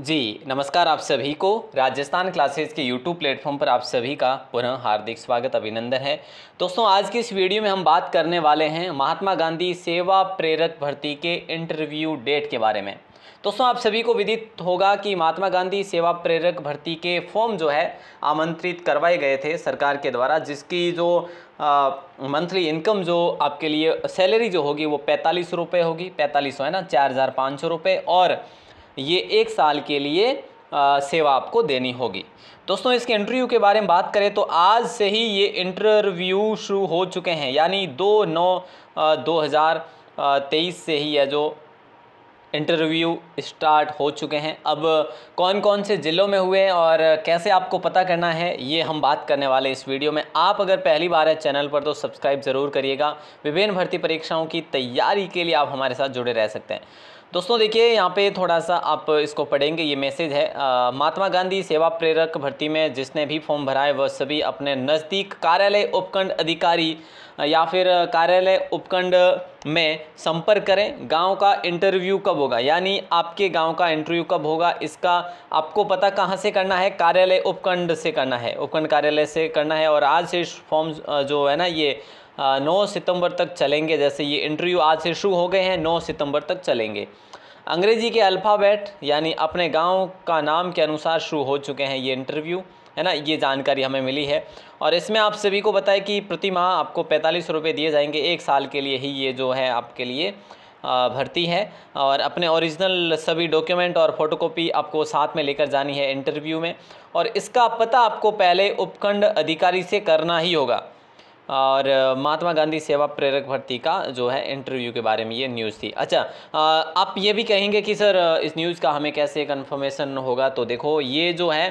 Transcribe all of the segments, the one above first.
जी नमस्कार आप सभी को राजस्थान क्लासेस के यूट्यूब प्लेटफॉर्म पर आप सभी का पुनः हार्दिक स्वागत अभिनंदन है दोस्तों आज की इस वीडियो में हम बात करने वाले हैं महात्मा गांधी सेवा प्रेरक भर्ती के इंटरव्यू डेट के बारे में दोस्तों आप सभी को विदित होगा कि महात्मा गांधी सेवा प्रेरक भर्ती के फॉर्म जो है आमंत्रित करवाए गए थे सरकार के द्वारा जिसकी जो मंथली इनकम जो आपके लिए सैलरी जो होगी वो पैंतालीस रुपये होगी पैंतालीस सौ है ना चार हज़ार पाँच सौ रुपये और ये एक साल के लिए आ, सेवा आपको देनी होगी दोस्तों इसके इंटरव्यू के बारे में बात करें तो आज से ही ये इंटरव्यू शुरू हो चुके हैं यानी दो नौ दो हज़ार तेईस से ही यह जो इंटरव्यू स्टार्ट हो चुके हैं अब कौन कौन से ज़िलों में हुए हैं और कैसे आपको पता करना है ये हम बात करने वाले इस वीडियो में आप अगर पहली बार है चैनल पर तो सब्सक्राइब ज़रूर करिएगा विभिन्न भर्ती परीक्षाओं की तैयारी के लिए आप हमारे साथ जुड़े रह सकते हैं दोस्तों देखिए यहाँ पे थोड़ा सा आप इसको पढ़ेंगे ये मैसेज है महात्मा गांधी सेवा प्रेरक भर्ती में जिसने भी फॉर्म भरा है वह सभी अपने नज़दीक कार्यालय उपखंड अधिकारी या फिर कार्यालय उपखंड में संपर्क करें गांव का इंटरव्यू कब होगा यानी आपके गांव का इंटरव्यू कब होगा इसका आपको पता कहां से करना है कार्यालय उपखंड से करना है उपखंड कार्यालय से करना है और आज से फॉर्म जो है ना ये नौ सितंबर तक चलेंगे जैसे ये इंटरव्यू आज से शुरू हो गए हैं नौ सितंबर तक चलेंगे अंग्रेज़ी के अल्फ़ाबेट यानी अपने गांव का नाम के अनुसार शुरू हो चुके हैं ये इंटरव्यू है ना ये जानकारी हमें मिली है और इसमें आप सभी को बताए कि प्रति माह आपको पैंतालीस रुपये दिए जाएंगे एक साल के लिए ही ये जो है आपके लिए भर्ती है और अपने ओरिजिनल सभी डॉक्यूमेंट और फोटोकॉपी आपको साथ में लेकर जानी है इंटरव्यू में और इसका पता आपको पहले उपखंड अधिकारी से करना ही होगा और महात्मा गांधी सेवा प्रेरक भर्ती का जो है इंटरव्यू के बारे में ये न्यूज़ थी अच्छा आप ये भी कहेंगे कि सर इस न्यूज़ का हमें कैसे कन्फर्मेशन होगा तो देखो ये जो है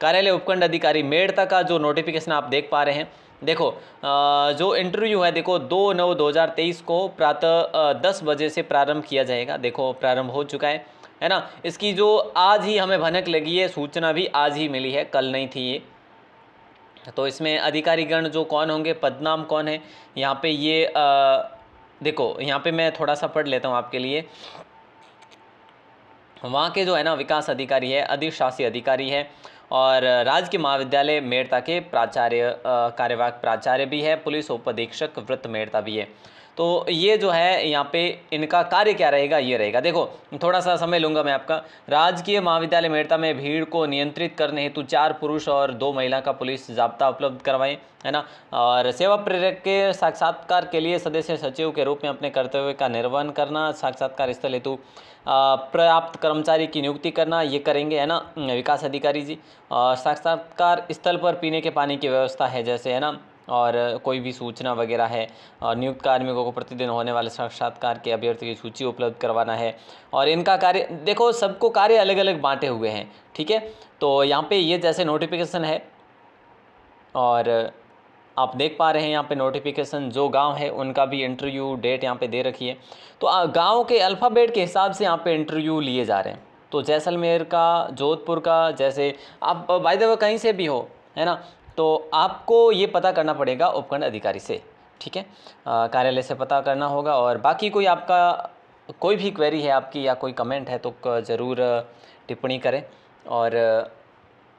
कार्यालय उपखंड अधिकारी मेड़ता का जो नोटिफिकेशन आप देख पा रहे हैं देखो जो इंटरव्यू है देखो दो नौ दो हज़ार तेईस को प्रातः दस बजे से प्रारंभ किया जाएगा देखो प्रारंभ हो चुका है है ना इसकी जो आज ही हमें भनक लगी है सूचना भी आज ही मिली है कल नहीं थी ये तो इसमें अधिकारीगण जो कौन होंगे पदनाम कौन है यहाँ पे ये आ, देखो यहाँ पे मैं थोड़ा सा पढ़ लेता हूँ आपके लिए वहाँ के जो है ना विकास अधिकारी है अधिशासी अधिकारी है और राजकीय महाविद्यालय मेड़ता के प्राचार्य कार्यवाहक प्राचार्य भी है पुलिस उप अधीक्षक वृत्त मेड़ता भी है तो ये जो है यहाँ पे इनका कार्य क्या रहेगा ये रहेगा देखो थोड़ा सा समय लूँगा मैं आपका राजकीय महाविद्यालय मेड़ता में भीड़ को नियंत्रित करने हेतु चार पुरुष और दो महिला का पुलिस जाब्ता उपलब्ध करवाएं है ना और सेवा प्रेरक के साक्षात्कार के लिए सदस्य सचिव के रूप में अपने कर्तव्य का निर्वहन करना साक्षात्कार स्थल हेतु पर्याप्त कर्मचारी की नियुक्ति करना ये करेंगे है ना विकास अधिकारी जी और साक्षात्कार स्थल पर पीने के पानी की व्यवस्था है जैसे है ना और कोई भी सूचना वगैरह है और नियुक्त कार्मिकों को प्रतिदिन होने वाले साक्षात्कार के अभ्यर्थी की सूची उपलब्ध करवाना है और इनका कार्य देखो सबको कार्य अलग अलग बांटे हुए हैं ठीक है तो यहाँ पे ये जैसे नोटिफिकेशन है और आप देख पा रहे हैं यहाँ पे नोटिफिकेशन जो गांव है उनका भी इंटरव्यू डेट यहाँ पे दे रखी है तो गांव के अल्फ़ाबेट के हिसाब से यहाँ पे इंटरव्यू लिए जा रहे हैं तो जैसलमेर का जोधपुर का जैसे आप बाय द वे कहीं से भी हो है ना तो आपको ये पता करना पड़ेगा उपखंड अधिकारी से ठीक है कार्यालय से पता करना होगा और बाकी कोई आपका कोई भी क्वेरी है आपकी या कोई कमेंट है तो ज़रूर टिप्पणी करें और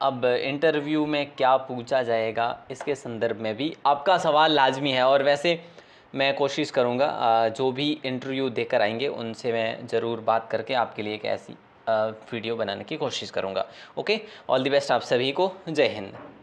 अब इंटरव्यू में क्या पूछा जाएगा इसके संदर्भ में भी आपका सवाल लाजमी है और वैसे मैं कोशिश करूँगा जो भी इंटरव्यू देकर आएंगे उनसे मैं ज़रूर बात करके आपके लिए एक ऐसी वीडियो बनाने की कोशिश करूँगा ओके ऑल दी बेस्ट आप सभी को जय हिंद